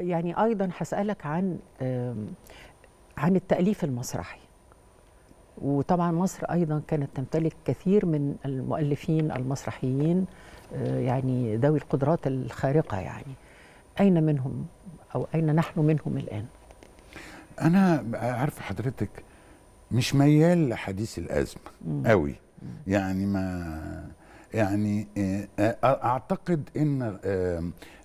يعني ايضا هسالك عن عن التاليف المسرحي وطبعا مصر ايضا كانت تمتلك كثير من المؤلفين المسرحيين آه، يعني ذوي القدرات الخارقه يعني اين منهم او اين نحن منهم الان انا عارف حضرتك مش ميال لحديث الازمه قوي يعني ما يعني آه، آه، اعتقد ان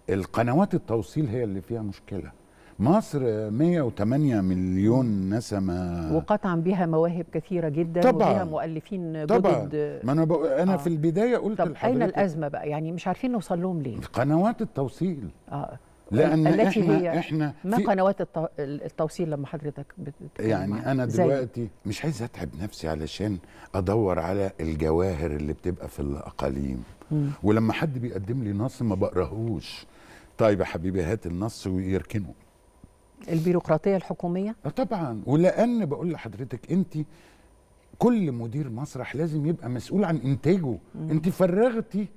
القنوات التوصيل هي اللي فيها مشكله مصر 108 مليون نسمة وقطعا بها مواهب كثيرة جدا طبعا وبها مؤلفين طبعا جدد ما أنا, بق... أنا آه. في البداية قلت طب أين الأزمة بقى يعني مش عارفين نوصل لهم ليه قنوات التوصيل آه. لأن التي إحنا, هي إحنا ما قنوات التوصيل لما حضرتك يعني أنا دلوقتي مش عايز أتعب نفسي علشان أدور على الجواهر اللي بتبقى في الأقاليم ولما حد بيقدم لي نص ما بقراهوش طيب يا حبيبي هات النص ويركنه البيروقراطيه الحكوميه آه، طبعا ولان بقول لحضرتك انت كل مدير مسرح لازم يبقى مسؤول عن انتاجه مم. انت فرغتي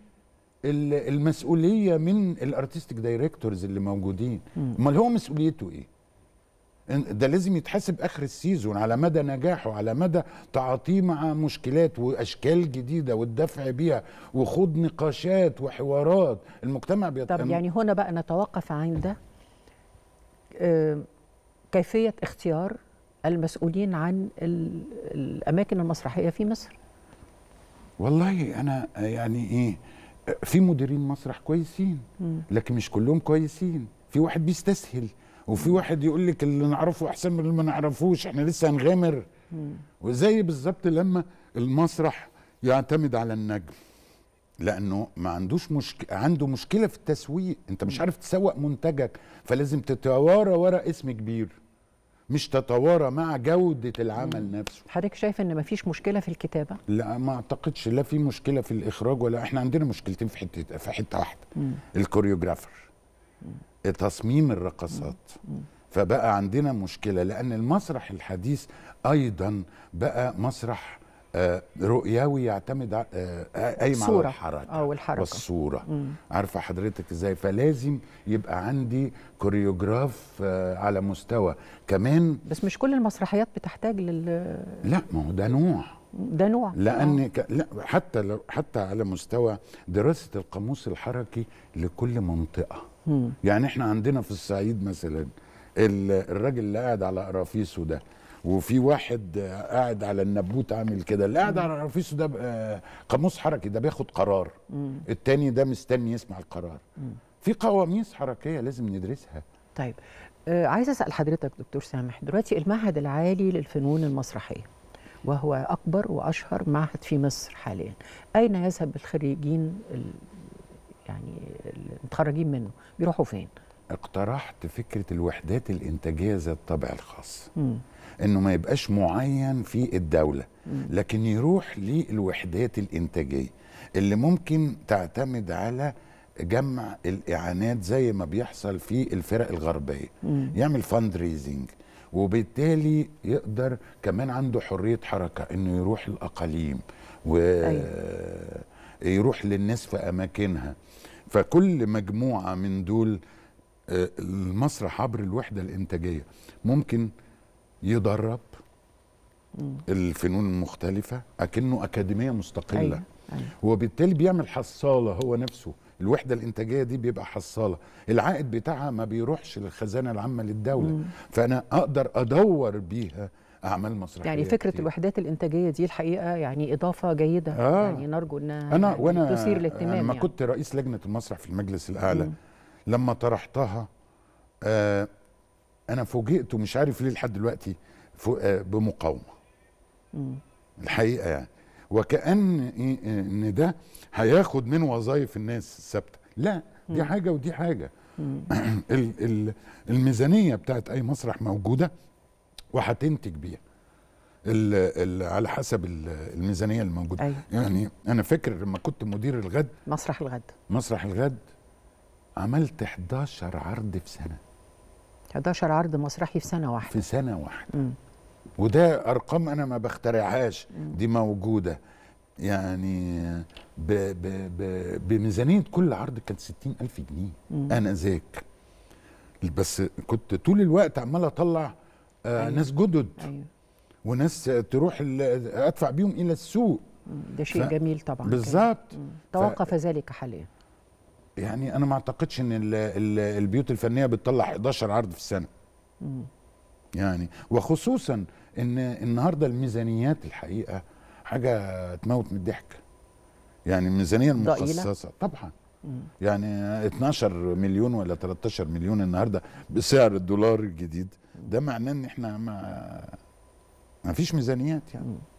المسؤوليه من الارتستيك دايركتورز اللي موجودين امال هو مسؤوليته ايه ده لازم يتحاسب اخر السيزون على مدى نجاحه على مدى تعاطيه مع مشكلات واشكال جديده والدفع بيها وخوض نقاشات وحوارات المجتمع بيتأمل طب يعني هنا بقى نتوقف عند آه، كيفيه اختيار المسؤولين عن الاماكن المسرحيه في مصر والله انا يعني ايه في مديرين مسرح كويسين لكن مش كلهم كويسين في واحد بيستسهل وفي واحد يقول لك اللي نعرفه احسن من اللي ما نعرفوش احنا لسه هنغامر وزي بالظبط لما المسرح يعتمد على النجم لانه ما عندوش مشك... عنده مشكله في التسويق انت مش عارف تسوق منتجك فلازم تتوارى ورا اسم كبير مش تتوارى مع جودة العمل مم. نفسه حضرتك شايف ان ما فيش مشكلة في الكتابة؟ لا ما اعتقدش لا في مشكلة في الاخراج ولا احنا عندنا مشكلتين في حتة في حتة واحدة الكوريوجرافر تصميم الرقصات فبقى عندنا مشكله لان المسرح الحديث ايضا بقى مسرح آه، رؤياوي يعتمد آه، آه، قايم على الحركه او الحركه والصوره عارفه حضرتك ازاي فلازم يبقى عندي كوريوجراف على مستوى كمان بس مش كل المسرحيات بتحتاج لل لا ما هو ده نوع ده نوع لان ك... لا حتى لو... حتى على مستوى دراسه القاموس الحركي لكل منطقه مم. يعني احنا عندنا في الصعيد مثلا الراجل اللي قاعد على قرافيسه ده وفي واحد قاعد على النبوت عامل كده اللي قاعد على قرافيسه ده آه، قاموس حركي ده بياخد قرار مم. التاني ده مستني يسمع القرار مم. في قواميس حركيه لازم ندرسها طيب آه عايز اسال حضرتك دكتور سامح دلوقتي المعهد العالي للفنون المسرحيه وهو اكبر واشهر معهد في مصر حاليا اين يذهب الخريجين يعني متخرجين منه بيروحوا فين اقترحت فكره الوحدات الانتاجيه ذات الطابع الخاص م. انه ما يبقاش معين في الدوله م. لكن يروح للوحدات الانتاجيه اللي ممكن تعتمد على جمع الاعانات زي ما بيحصل في الفرق الغربيه م. يعمل فند ريزنج وبالتالي يقدر كمان عنده حريه حركه انه يروح الاقاليم ويروح أيوة. للناس في اماكنها فكل مجموعه من دول آه، المسرح عبر الوحده الانتاجيه ممكن يدرب الفنون المختلفه اكنه اكاديميه مستقله أيوة. أيوة. وبالتالي بيعمل حصاله هو نفسه الوحده الانتاجيه دي بيبقى حصاله العائد بتاعها ما بيروحش للخزانه العامه للدوله فانا اقدر ادور بيها اعمال مسرحيه يعني فكره كتير. الوحدات الانتاجيه دي الحقيقه يعني اضافه جيده آه. يعني نرجو انها أنا يعني وأنا تثير الاهتمام لما يعني. كنت رئيس لجنه المسرح في المجلس الاعلى م. لما طرحتها آه انا فوجئت ومش عارف ليه لحد دلوقتي آه بمقاومه م. الحقيقه يعني وكان آه، ان ده هياخد من وظائف الناس الثابته لا دي م. حاجه ودي حاجه الميزانيه بتاعت اي مسرح موجوده وهتنتج بيها ال ال على حسب الميزانيه الموجوده أيوة. يعني انا فاكر لما كنت مدير الغد مسرح الغد مسرح الغد عملت 11 عرض في سنه 11 عرض مسرحي في سنه واحده في سنه واحده م. وده ارقام انا ما بخترعهاش دي موجوده يعني ب ب بـ بميزانيه كل عرض كانت 60000 جنيه م. انا ذاك بس كنت طول الوقت عمال اطلع آه أيوة. ناس جدد أيوة. وناس تروح ادفع بيهم الى السوق ده شيء ف... جميل طبعا بالظبط توقف ف... ذلك حاليا يعني انا ما اعتقدش ان الـ الـ البيوت الفنيه بتطلع 11 عرض في السنه مم. يعني وخصوصا ان النهارده الميزانيات الحقيقه حاجه تموت من الضحك يعني الميزانيه المخصصه طبعا مم. يعني 12 مليون ولا 13 مليون النهارده بسعر الدولار الجديد ده معناه ان احنا ما ما فيش ميزانيات يعني